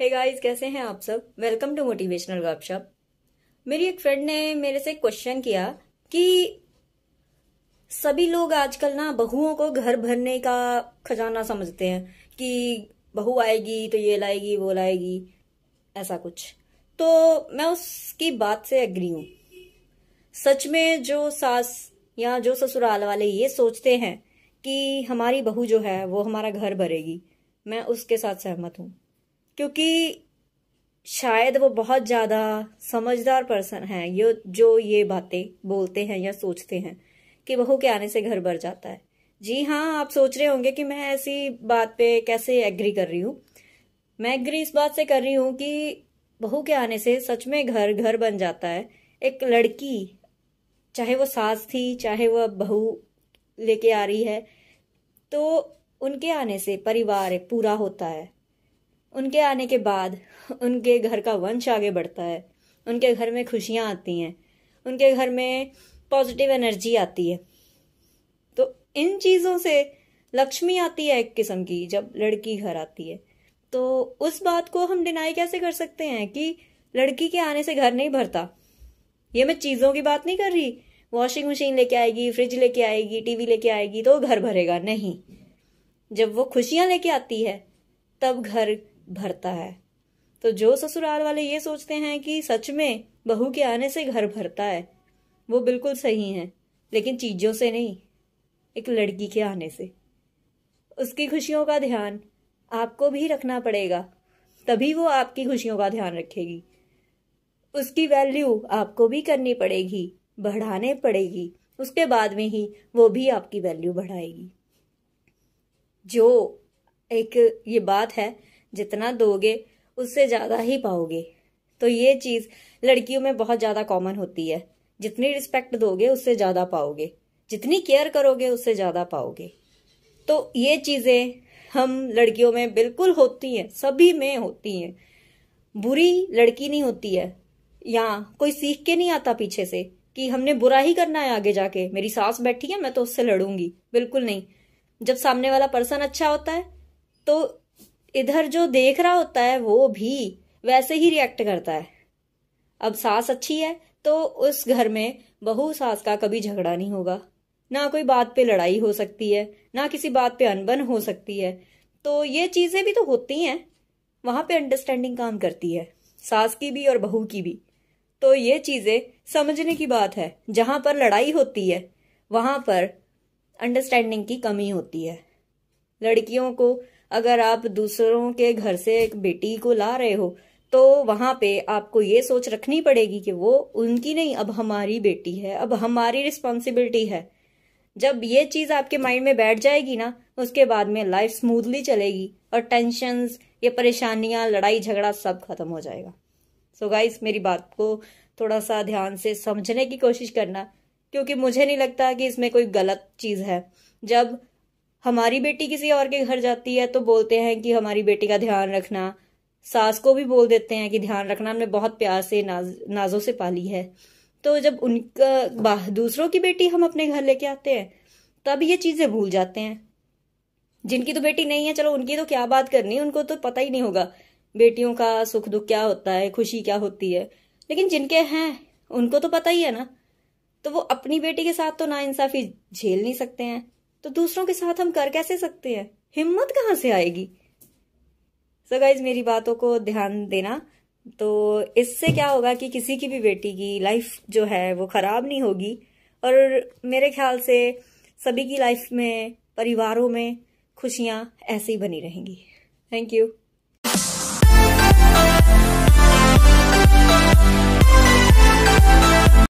hey guys कैसे हैं आप सब वेलकम टू मोटिवेशनल वर्कशॉप मेरी एक फ्रेंड ने मेरे से क्वेश्चन किया कि सभी लोग आजकल ना बहुओं को घर भरने का खजाना समझते हैं कि बहू आएगी तो ये लाएगी वो लाएगी ऐसा कुछ तो मैं उसकी बात से एग्री हूं सच में जो सास या जो ससुराल वाले ये सोचते हैं कि हमारी बहू जो है वो हमारा घर भरेगी मैं उसके साथ सहमत हूँ क्योंकि शायद वो बहुत ज़्यादा समझदार पर्सन है ये जो ये बातें बोलते हैं या सोचते हैं कि बहू के आने से घर भर जाता है जी हाँ आप सोच रहे होंगे कि मैं ऐसी बात पे कैसे एग्री कर रही हूँ मैं एग्री इस बात से कर रही हूँ कि बहू के आने से सच में घर घर बन जाता है एक लड़की चाहे वो सास थी चाहे वह बहू लेके आ रही है तो उनके आने से परिवार पूरा होता है उनके आने के बाद उनके घर का वंश आगे बढ़ता है उनके घर में खुशियाँ आती हैं उनके घर में पॉजिटिव एनर्जी आती है तो इन चीज़ों से लक्ष्मी आती है एक किस्म की जब लड़की घर आती है तो उस बात को हम डिनाई कैसे कर सकते हैं कि लड़की के आने से घर नहीं भरता ये मैं चीज़ों की बात नहीं कर रही वॉशिंग मशीन लेके आएगी फ्रिज लेके आएगी टीवी लेके आएगी तो घर भरेगा नहीं जब वो खुशियाँ लेके आती है तब घर भरता है तो जो ससुराल वाले ये सोचते हैं कि सच में बहू के आने से घर भरता है वो बिल्कुल सही हैं लेकिन चीज़ों से नहीं एक लड़की के आने से उसकी खुशियों का ध्यान आपको भी रखना पड़ेगा तभी वो आपकी खुशियों का ध्यान रखेगी उसकी वैल्यू आपको भी करनी पड़ेगी बढ़ाने पड़ेगी उसके बाद में ही वो भी आपकी वैल्यू बढ़ाएगी जो एक ये बात है जितना दोगे उससे ज़्यादा ही पाओगे तो ये चीज़ लड़कियों में बहुत ज़्यादा कॉमन होती है जितनी रिस्पेक्ट दोगे उससे ज़्यादा पाओगे जितनी केयर करोगे उससे ज़्यादा पाओगे तो ये चीज़ें हम लड़कियों में बिल्कुल होती हैं सभी में होती हैं बुरी लड़की नहीं होती है या कोई सीख के नहीं आता पीछे से कि हमने बुरा ही करना है आगे जाके मेरी सास बैठी है मैं तो उससे लड़ूंगी बिल्कुल नहीं जब सामने वाला पर्सन अच्छा होता है तो इधर जो देख रहा होता है वो भी वैसे ही रिएक्ट करता है अब सास अच्छी है तो उस घर में बहु सास का कभी झगड़ा नहीं होगा ना कोई बात पे लड़ाई हो सकती है ना किसी बात पे अनबन हो सकती है तो ये चीजें भी तो होती हैं वहां पे अंडरस्टैंडिंग काम करती है सास की भी और बहू की भी तो ये चीजें समझने की बात है जहां पर लड़ाई होती है वहां पर अंडरस्टैंडिंग की कमी होती है लड़कियों को अगर आप दूसरों के घर से एक बेटी को ला रहे हो तो वहां पे आपको ये सोच रखनी पड़ेगी कि वो उनकी नहीं अब हमारी बेटी है अब हमारी रिस्पॉन्सिबिलिटी है जब ये चीज आपके माइंड में बैठ जाएगी ना उसके बाद में लाइफ स्मूथली चलेगी और टेंशन ये परेशानियां लड़ाई झगड़ा सब खत्म हो जाएगा सो so गाइस मेरी बात को थोड़ा सा ध्यान से समझने की कोशिश करना क्योंकि मुझे नहीं लगता कि इसमें कोई गलत चीज है जब हमारी बेटी किसी और के घर जाती है तो बोलते हैं कि हमारी बेटी का ध्यान रखना सास को भी बोल देते हैं कि ध्यान रखना हमने बहुत प्यार से नाज नाजों से पाली है तो जब उनका दूसरों की बेटी हम अपने घर लेके आते हैं तब ये चीजें भूल जाते हैं जिनकी तो बेटी नहीं है चलो उनकी तो क्या बात करनी उनको तो पता ही नहीं होगा बेटियों का सुख दुख क्या होता है खुशी क्या होती है लेकिन जिनके हैं उनको तो पता ही है ना तो वो अपनी बेटी के साथ तो ना इंसाफी झेल नहीं सकते हैं तो दूसरों के साथ हम कर कैसे सकते हैं हिम्मत कहाँ से आएगी सो गाइज मेरी बातों को ध्यान देना तो इससे क्या होगा कि किसी की भी बेटी की लाइफ जो है वो खराब नहीं होगी और मेरे ख्याल से सभी की लाइफ में परिवारों में खुशियां ऐसे ही बनी रहेंगी थैंक यू